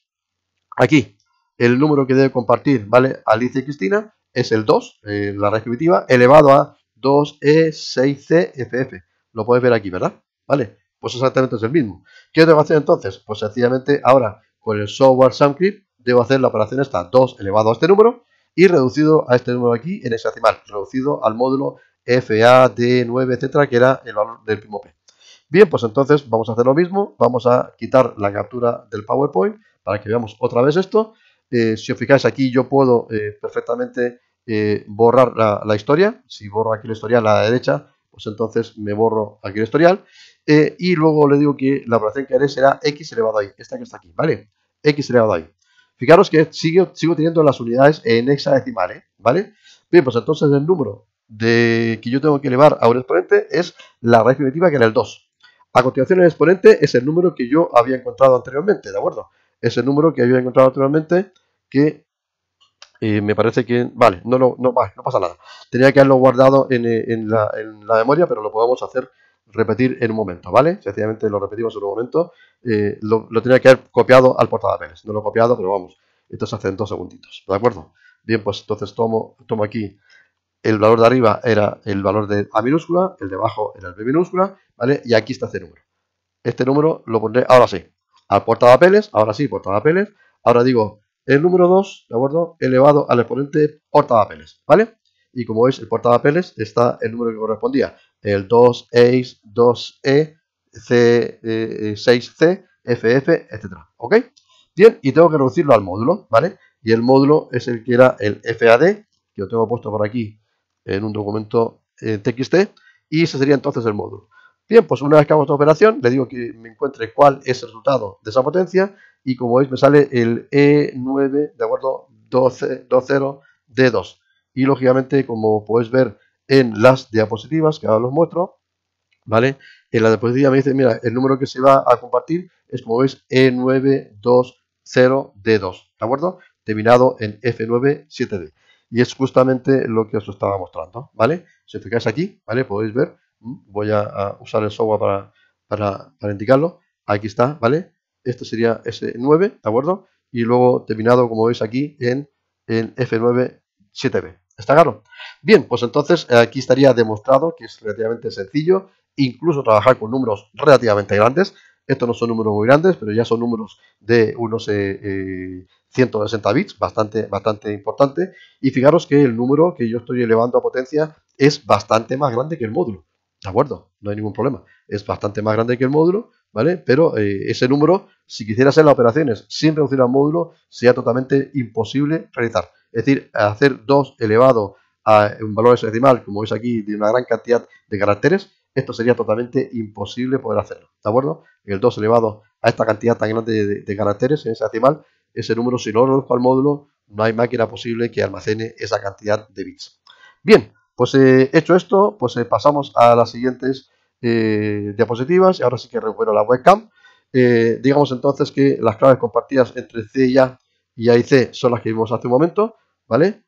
aquí, el número que debe compartir, ¿vale? Alicia y Cristina es el 2, eh, la raíz elevado a 2E6CFF. Lo podéis ver aquí, ¿verdad? ¿Vale? Pues exactamente es el mismo. ¿Qué debo hacer entonces? Pues sencillamente ahora con el software SamCrip, debo hacer la operación esta 2 elevado a este número y reducido a este número aquí en hexadecimal, reducido al módulo fad D9, etcétera, que era el valor del primo P. Bien, pues entonces vamos a hacer lo mismo, vamos a quitar la captura del PowerPoint para que veamos otra vez esto. Eh, si os fijáis aquí yo puedo eh, perfectamente eh, borrar la, historia, si borro aquí la historia a la derecha, pues entonces me borro aquí el historial y luego le digo que la operación que haré será x elevado a y, esta que está aquí, ¿vale? x elevado a y. Fijaros que sigo, sigo teniendo las unidades en hexadecimal, ¿vale? Bien, pues entonces el número de que yo tengo que elevar a un exponente es la raíz primitiva que era el 2. A continuación el exponente es el número que yo había encontrado anteriormente, ¿de acuerdo? Es el número que había encontrado anteriormente que eh, me parece que... Vale, no, no, pasa nada. Tenía que haberlo guardado eh, en, la, memoria, pero lo podemos hacer repetir en un momento, ¿vale? Sencillamente lo repetimos en un momento. Eh, lo, tenía que haber copiado al portapapeles. No lo he copiado, pero vamos. Esto se hace en dos segunditos, ¿de acuerdo? Bien, pues entonces tomo, tomo aquí el valor de arriba era el valor de A minúscula, el de abajo era el B minúscula, ¿vale? Y aquí está este número. Este número lo pondré ahora sí, al portapapeles, ahora sí, portapapeles. Ahora digo el número 2, ¿de acuerdo? Elevado al exponente portapapeles, ¿vale? Y como veis, el portapapeles está el número que correspondía, el 2 a 2E, C, 6C, eh, eh, FF, etcétera, ¿ok? Bien, y tengo que reducirlo al módulo, ¿vale? Y el módulo es el que era el FAD, que lo tengo puesto por aquí en un documento TXT eh, y ese sería entonces el módulo. Bien, pues una vez que hago esta operación, le digo que me encuentre cuál es el resultado de esa potencia y como veis me sale el E9, ¿de acuerdo? 12, d 2 Y lógicamente, como podéis ver en las diapositivas que ahora los muestro, ¿vale? En la diapositiva me dice, mira, el número que se va a compartir es, como veis, E920D2, ¿de acuerdo? Terminado en F97D y es justamente lo que os estaba mostrando, ¿vale? Si os fijáis aquí, ¿vale? Podéis ver, mm, voy a, usar el software para, para, indicarlo, aquí está, ¿vale? Este sería S9, ¿de acuerdo? Y luego terminado, como veis aquí, en, en f 97 b ¿está claro? Bien, pues entonces eh, aquí estaría demostrado que es relativamente sencillo, incluso trabajar con números relativamente grandes, estos no son números muy grandes, pero ya son números de unos 160 eh, eh, bits, bastante, bastante importante. Y fijaros que el número que yo estoy elevando a potencia es bastante más grande que el módulo. ¿De acuerdo? No hay ningún problema. Es bastante más grande que el módulo, ¿vale? Pero eh, ese número, si quisiera hacer las operaciones sin reducir al módulo, sería totalmente imposible realizar. Es decir, hacer 2 elevado a un valor decimal, como veis aquí, de una gran cantidad de caracteres, esto sería totalmente imposible poder hacerlo, ¿de acuerdo? El 2 elevado a esta cantidad tan grande de, caracteres en ese decimal, ese número si no lo dejo al módulo, no hay máquina posible que almacene esa cantidad de bits. Bien, pues eh, hecho esto, pues eh, pasamos a las siguientes eh, diapositivas, y ahora sí que recupero la webcam. digamos entonces que las claves compartidas entre C y A y A y C son las que vimos hace un momento, ¿vale?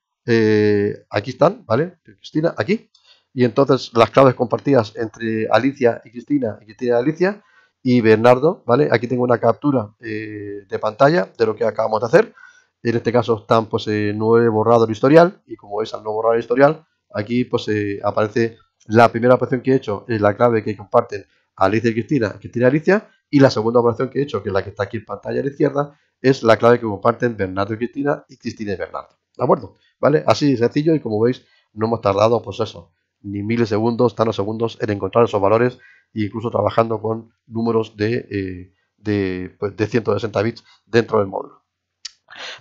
aquí están, ¿vale? Cristina, aquí y entonces las claves compartidas entre Alicia y Cristina y Cristina y Alicia y Bernardo, ¿vale? Aquí tengo una captura eh, de pantalla de lo que acabamos de hacer. En este caso están pues eh, no he borrado el historial y como es al no borrar el historial, aquí pues eh, aparece la primera operación que he hecho, es la clave que comparten Alicia y Cristina, Cristina y Alicia, y la segunda operación que he hecho, que es la que está aquí en pantalla a la izquierda, es la clave que comparten Bernardo y Cristina y Cristina y Bernardo. ¿De acuerdo? ¿Vale? Así de sencillo y como veis no hemos tardado pues eso, ni milisegundos, segundos en encontrar esos valores e incluso trabajando con números de, eh, de, pues, de 160 bits dentro del módulo.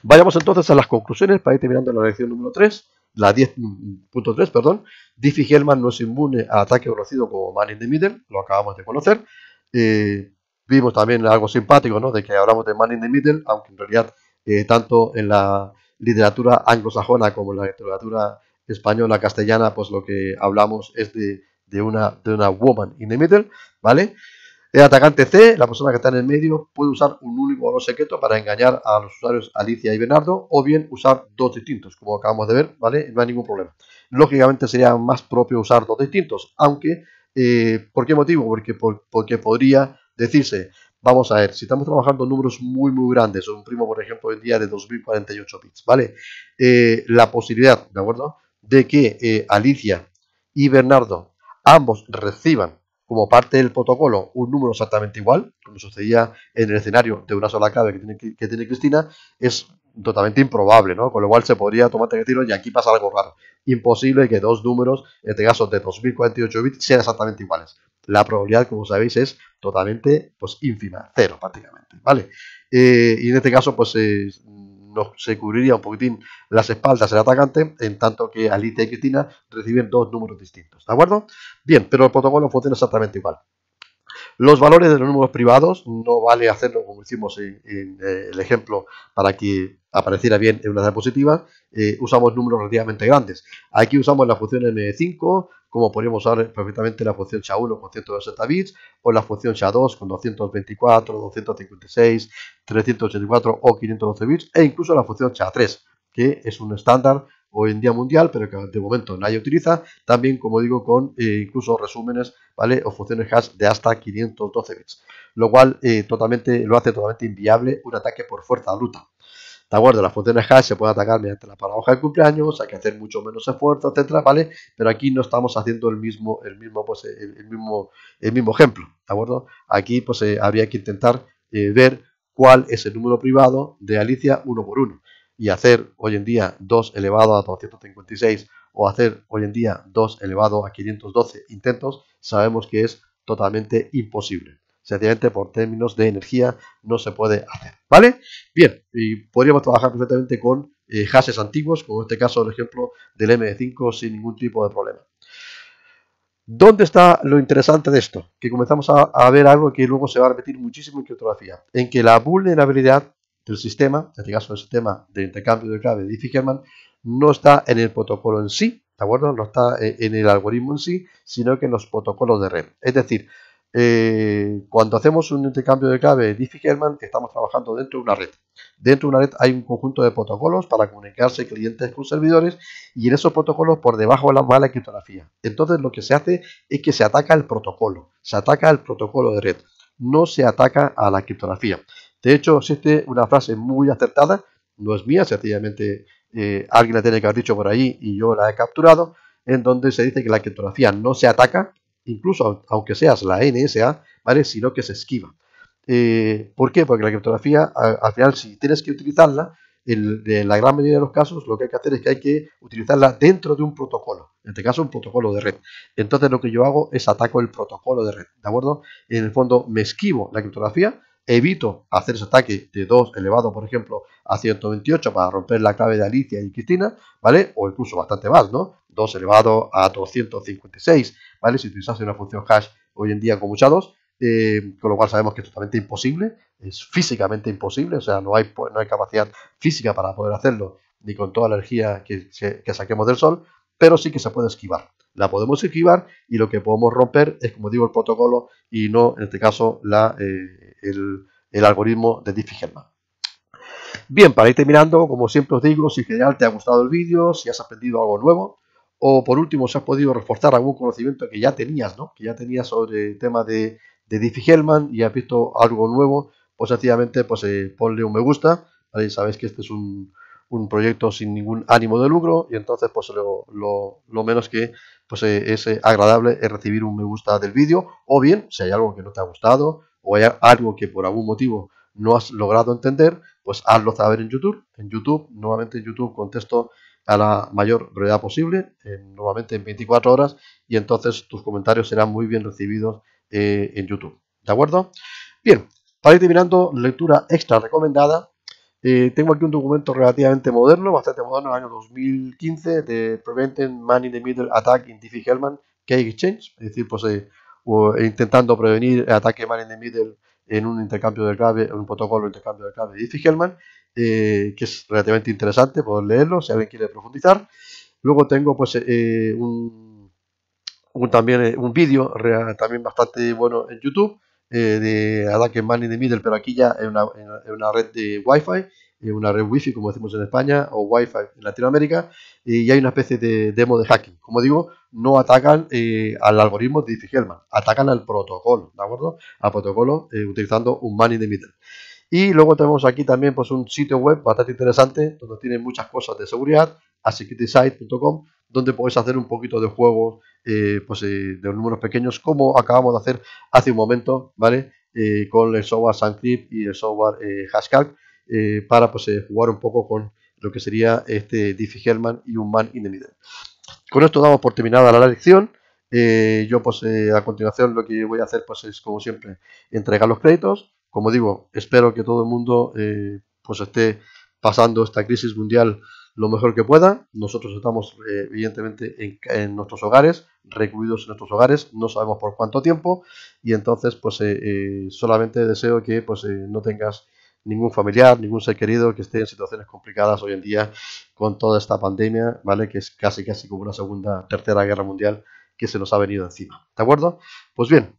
Vayamos entonces a las conclusiones para ir terminando la lección número 3, la 10.3, perdón. Diffie-Hellman no es inmune a ataque conocido como Man in the Middle, lo acabamos de conocer. Eh, vimos también algo simpático, ¿no? De que hablamos de Man in the Middle, aunque en realidad eh, tanto en la literatura anglosajona como en la literatura española castellana, pues lo que hablamos es de, una, de una woman in the middle, ¿vale? El atacante C, la persona que está en el medio, puede usar un único oro secreto para engañar a los usuarios Alicia y Bernardo, o bien usar dos distintos, como acabamos de ver, ¿vale? No hay ningún problema. Lógicamente sería más propio usar dos distintos, aunque, eh, ¿por qué motivo? Porque, porque podría decirse, Vamos a ver, si estamos trabajando números muy, muy grandes, un primo, por ejemplo, el día de 2048 bits, ¿vale? Eh, la posibilidad, ¿de acuerdo? de que eh, Alicia y Bernardo ambos reciban como parte del protocolo un número exactamente igual, como sucedía en el escenario de una sola clave que tiene, Cristina, es totalmente improbable, ¿no? Con lo cual se podría tomar el tiro y aquí pasa algo raro. Imposible que dos números, en este caso de 2048 bits, sean exactamente iguales. La probabilidad, como sabéis, es totalmente pues ínfima, cero prácticamente, ¿vale? Eh, y en este caso, pues nos se cubriría un poquitín las espaldas del atacante, en tanto que Alita y Cristina reciben dos números distintos, ¿de acuerdo? Bien, pero el protocolo funciona exactamente igual. Los valores de los números privados, no vale hacerlo como hicimos en, eh, el ejemplo para que apareciera bien en una diapositiva, eh, usamos números relativamente grandes. Aquí usamos la función M5, como podríamos usar perfectamente la función SHA-1 con 160 bits o la función SHA-2 con 224, 256, 384 o 512 bits e incluso la función SHA-3 que es un estándar hoy en día mundial pero que de momento nadie utiliza también como digo con eh, incluso resúmenes vale o funciones hash de hasta 512 bits lo cual eh, totalmente lo hace totalmente inviable un ataque por fuerza bruta ¿De acuerdo? Las funciones hash se puede atacar mediante la paradoja de cumpleaños, hay que hacer mucho menos esfuerzo, etcétera, ¿vale? Pero aquí no estamos haciendo el mismo, el mismo, pues, eh, el, mismo, el mismo ejemplo, ¿de acuerdo? Aquí, pues, eh, habría que intentar eh, ver cuál es el número privado de Alicia uno por uno y hacer hoy en día 2 elevado a 256 o hacer hoy en día 2 elevado a 512 intentos, sabemos que es totalmente imposible sencillamente por términos de energía no se puede hacer, ¿vale? Bien, y podríamos trabajar perfectamente con hashes eh, antiguos, como en este caso el ejemplo del m 5 sin ningún tipo de problema. ¿Dónde está lo interesante de esto? Que comenzamos a, ver algo que luego se va a repetir muchísimo en criptografía, en que la vulnerabilidad del sistema, en este caso el sistema de intercambio de clave de diffie no está en el protocolo en sí, ¿de acuerdo? No está eh, en el algoritmo en sí, sino que en los protocolos de red. Es decir, eh, cuando hacemos un intercambio de clave Diffie-Hellman, estamos trabajando dentro de una red. Dentro de una red hay un conjunto de protocolos para comunicarse clientes con servidores y en esos protocolos por debajo de la mala criptografía. Entonces lo que se hace es que se ataca el protocolo, se ataca el protocolo de red, no se ataca a la criptografía. De hecho existe una frase muy acertada, no es mía, sencillamente eh, alguien la tiene que haber dicho por ahí y yo la he capturado, en donde se dice que la criptografía no se ataca, incluso aunque seas la NSA, ¿vale? Sino que se esquiva. Eh, ¿Por qué? Porque la criptografía, al final, si tienes que utilizarla, en la gran mayoría de los casos, lo que hay que hacer es que hay que utilizarla dentro de un protocolo, en este caso un protocolo de red. Entonces lo que yo hago es ataco el protocolo de red, ¿de acuerdo? En el fondo me esquivo la criptografía, evito hacer ese ataque de 2 elevado, por ejemplo, a 128 para romper la clave de Alicia y Cristina, ¿vale? O incluso bastante más, ¿no? 2 elevado a 256, ¿vale? Si utilizase una función hash hoy en día con mucha 2, con lo cual sabemos que es totalmente imposible, es físicamente imposible, o sea, no hay, no hay capacidad física para poder hacerlo, ni con toda la energía que, saquemos del Sol, pero sí que se puede esquivar. La podemos esquivar y lo que podemos romper es, como digo, el protocolo y no, en este caso, la, eh, el, algoritmo de Diffie-Hellman. Bien, para ir terminando, como siempre os digo, si en general te ha gustado el vídeo, si has aprendido algo nuevo, o por último, si has podido reforzar algún conocimiento que ya tenías, ¿no? Que ya tenías sobre el tema de, de Diffie Hellman y has visto algo nuevo, pues sencillamente pues, eh, ponle un me gusta. Ahí Sabéis que este es un, un, proyecto sin ningún ánimo de lucro y entonces pues lo, menos que pues, eh, es eh, agradable es recibir un me gusta del vídeo o bien si hay algo que no te ha gustado o hay algo que por algún motivo no has logrado entender, pues hazlo saber en YouTube. En YouTube, nuevamente en YouTube, contesto a la mayor brevedad posible, nuevamente eh, normalmente en 24 horas, y entonces tus comentarios serán muy bien recibidos eh, en YouTube. ¿De acuerdo? Bien, para ir terminando, lectura extra recomendada. Eh, tengo aquí un documento relativamente moderno, bastante moderno, del año 2015, de Preventing Man in the Middle Attack in diffie Hellman Key Exchange, es decir, pues intentando prevenir el ataque Man in the Middle en un intercambio de clave, en un protocolo de intercambio de clave de Diffie-Hellman eh, que es relativamente interesante poder leerlo si alguien quiere profundizar. Luego tengo pues eh, un, también eh, un vídeo también bastante bueno en YouTube de Attack en Man in the Middle, pero aquí ya en una, red de Wi-Fi, una red Wi-Fi como decimos en España o Wi-Fi en Latinoamérica, y hay una especie de demo de hacking. Como digo, no atacan al algoritmo de Diffie-Hellman, atacan al protocolo, ¿de acuerdo? Al protocolo utilizando un Man in the Middle. Y luego tenemos aquí también pues, un sitio web bastante interesante, donde tienen muchas cosas de seguridad, asecurity.site.com donde podéis hacer un poquito de juegos eh, pues, eh, de números pequeños, como acabamos de hacer hace un momento, ¿vale? Eh, con el software SunCrypt y el software Haskell para pues, jugar un poco con lo que sería este Diffie Hellman y un Man in the Middle. Con esto damos por terminada la lección. yo pues a continuación lo que voy a hacer pues es como siempre entregar los créditos como digo, espero que todo el mundo eh, pues esté pasando esta crisis mundial lo mejor que pueda. Nosotros estamos eh, evidentemente en, nuestros hogares, recluidos en nuestros hogares, no sabemos por cuánto tiempo y entonces pues eh, solamente deseo que pues no tengas ningún familiar, ningún ser querido que esté en situaciones complicadas hoy en día con toda esta pandemia, ¿vale? Que es casi casi como una segunda, tercera guerra mundial que se nos ha venido encima, ¿de acuerdo? Pues bien,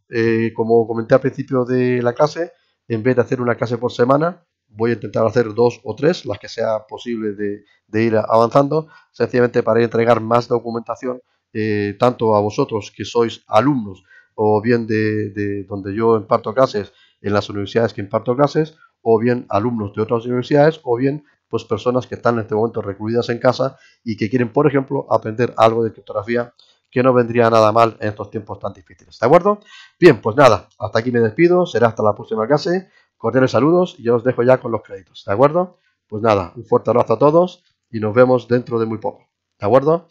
como comenté al principio de la clase, en vez de hacer una clase por semana, voy a intentar hacer dos o tres, las que sea posible de, ir avanzando, sencillamente para entregar más documentación, eh, tanto a vosotros que sois alumnos o bien de, donde yo imparto clases, en las universidades que imparto clases, o bien alumnos de otras universidades, o bien pues personas que están en este momento recluidas en casa y que quieren, por ejemplo, aprender algo de criptografía que no vendría nada mal en estos tiempos tan difíciles. ¿De acuerdo? Bien, pues nada, hasta aquí me despido, será hasta la próxima clase. Cordiales saludos y yo os dejo ya con los créditos. ¿De acuerdo? Pues nada, un fuerte abrazo a todos y nos vemos dentro de muy poco. ¿De acuerdo?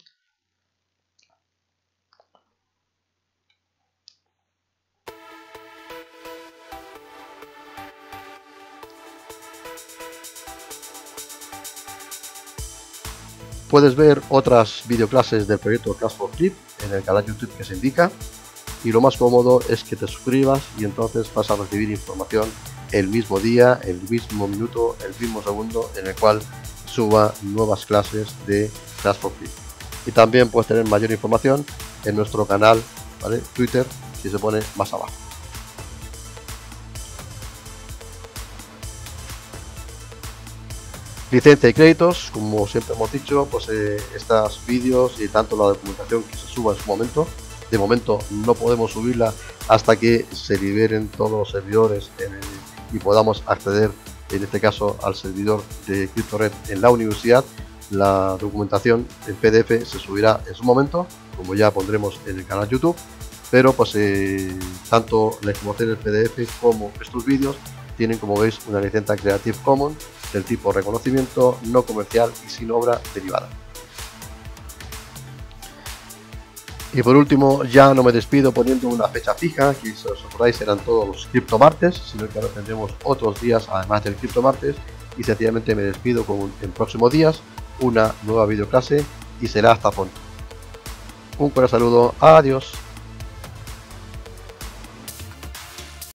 puedes ver otras videoclases del proyecto Classroom for Clip en el canal YouTube que se indica. Y lo más cómodo es que te suscribas y entonces vas a recibir información el mismo día, el mismo minuto, el mismo segundo en el cual suba nuevas clases de transporte for Y también puedes tener mayor información en nuestro canal ¿vale? Twitter, que se pone más abajo. Licencia y créditos, como siempre hemos dicho, pues eh, estos vídeos y tanto la documentación que se suba en su momento, de momento no podemos subirla hasta que se liberen todos los servidores y podamos acceder, en este caso, al servidor de CryptoRed en la universidad. La documentación en PDF se subirá en su momento, como ya pondremos en el canal YouTube, pero pues eh, tanto la información del PDF como estos vídeos tienen como veis una licencia Creative Commons del tipo reconocimiento no comercial y sin obra derivada. Y por último, ya no me despido poniendo una fecha fija, que si os acordáis serán todos los cripto martes, sino que ahora tendremos otros días además del cripto martes. Y sencillamente me despido con en próximos días una nueva videoclase y será hasta pronto. Un cordial saludo, adiós.